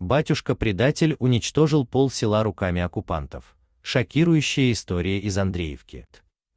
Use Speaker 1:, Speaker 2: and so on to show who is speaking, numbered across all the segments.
Speaker 1: Батюшка-предатель уничтожил пол села руками оккупантов. Шокирующая история из Андреевки.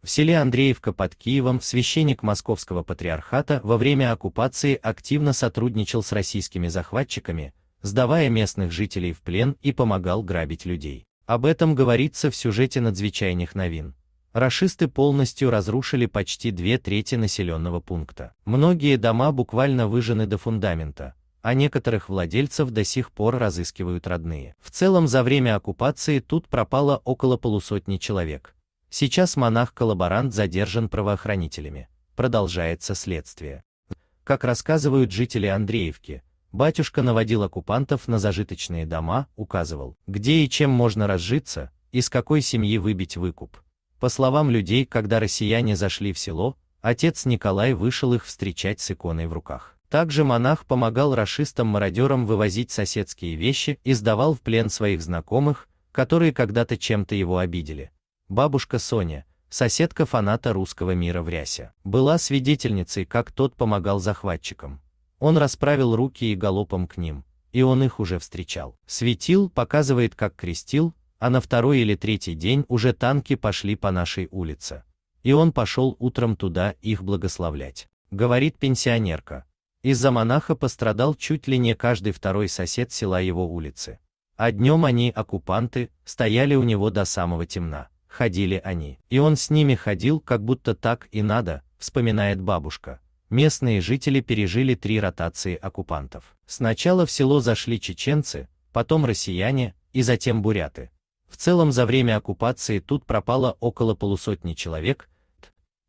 Speaker 1: В селе Андреевка под Киевом священник Московского патриархата во время оккупации активно сотрудничал с российскими захватчиками, сдавая местных жителей в плен и помогал грабить людей. Об этом говорится в сюжете «Надзвичайных новин». Рашисты полностью разрушили почти две трети населенного пункта. Многие дома буквально выжжены до фундамента, а некоторых владельцев до сих пор разыскивают родные. В целом за время оккупации тут пропало около полусотни человек. Сейчас монах-коллаборант задержан правоохранителями. Продолжается следствие. Как рассказывают жители Андреевки, батюшка наводил оккупантов на зажиточные дома, указывал, где и чем можно разжиться, из какой семьи выбить выкуп. По словам людей, когда россияне зашли в село, отец Николай вышел их встречать с иконой в руках. Также монах помогал расистам-мародерам вывозить соседские вещи и сдавал в плен своих знакомых, которые когда-то чем-то его обидели. Бабушка Соня, соседка фаната русского мира в рясе, была свидетельницей, как тот помогал захватчикам. Он расправил руки и галопом к ним, и он их уже встречал. Светил показывает, как крестил, а на второй или третий день уже танки пошли по нашей улице. И он пошел утром туда их благословлять. Говорит пенсионерка, из-за монаха пострадал чуть ли не каждый второй сосед села его улицы. А днем они, оккупанты, стояли у него до самого темна, ходили они. И он с ними ходил, как будто так и надо, вспоминает бабушка. Местные жители пережили три ротации оккупантов. Сначала в село зашли чеченцы, потом россияне и затем буряты. В целом за время оккупации тут пропало около полусотни человек,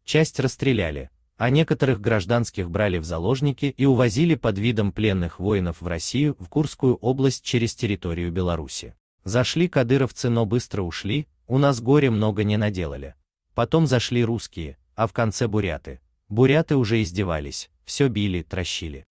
Speaker 1: часть расстреляли, а некоторых гражданских брали в заложники и увозили под видом пленных воинов в Россию, в Курскую область через территорию Беларуси. Зашли кадыровцы, но быстро ушли, у нас горе много не наделали. Потом зашли русские, а в конце буряты. Буряты уже издевались, все били, трощили.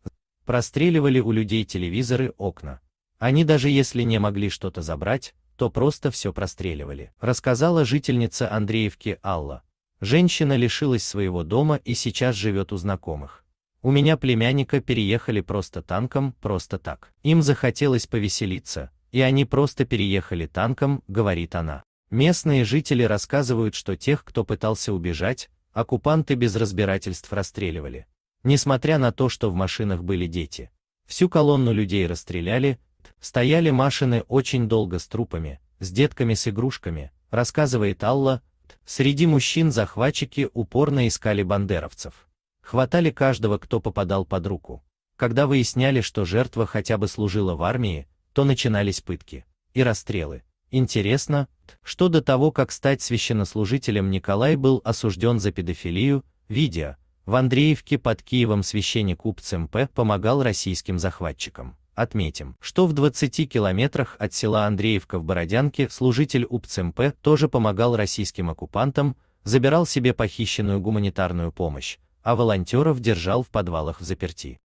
Speaker 1: Простреливали у людей телевизоры, окна. Они даже если не могли что-то забрать, то просто все простреливали, рассказала жительница Андреевки Алла. Женщина лишилась своего дома и сейчас живет у знакомых. У меня племянника переехали просто танком, просто так. Им захотелось повеселиться, и они просто переехали танком, говорит она. Местные жители рассказывают, что тех, кто пытался убежать, оккупанты без разбирательств расстреливали. Несмотря на то, что в машинах были дети. Всю колонну людей расстреляли, стояли машины очень долго с трупами, с детками с игрушками, рассказывает Алла, Среди мужчин захватчики упорно искали бандеровцев. Хватали каждого, кто попадал под руку. Когда выясняли, что жертва хотя бы служила в армии, то начинались пытки и расстрелы. Интересно, что до того, как стать священнослужителем Николай был осужден за педофилию, видя в Андреевке под Киевом священник УПЦМП помогал российским захватчикам. Отметим, что в 20 километрах от села Андреевка в Бородянке служитель УПЦМП тоже помогал российским оккупантам, забирал себе похищенную гуманитарную помощь, а волонтеров держал в подвалах в заперти.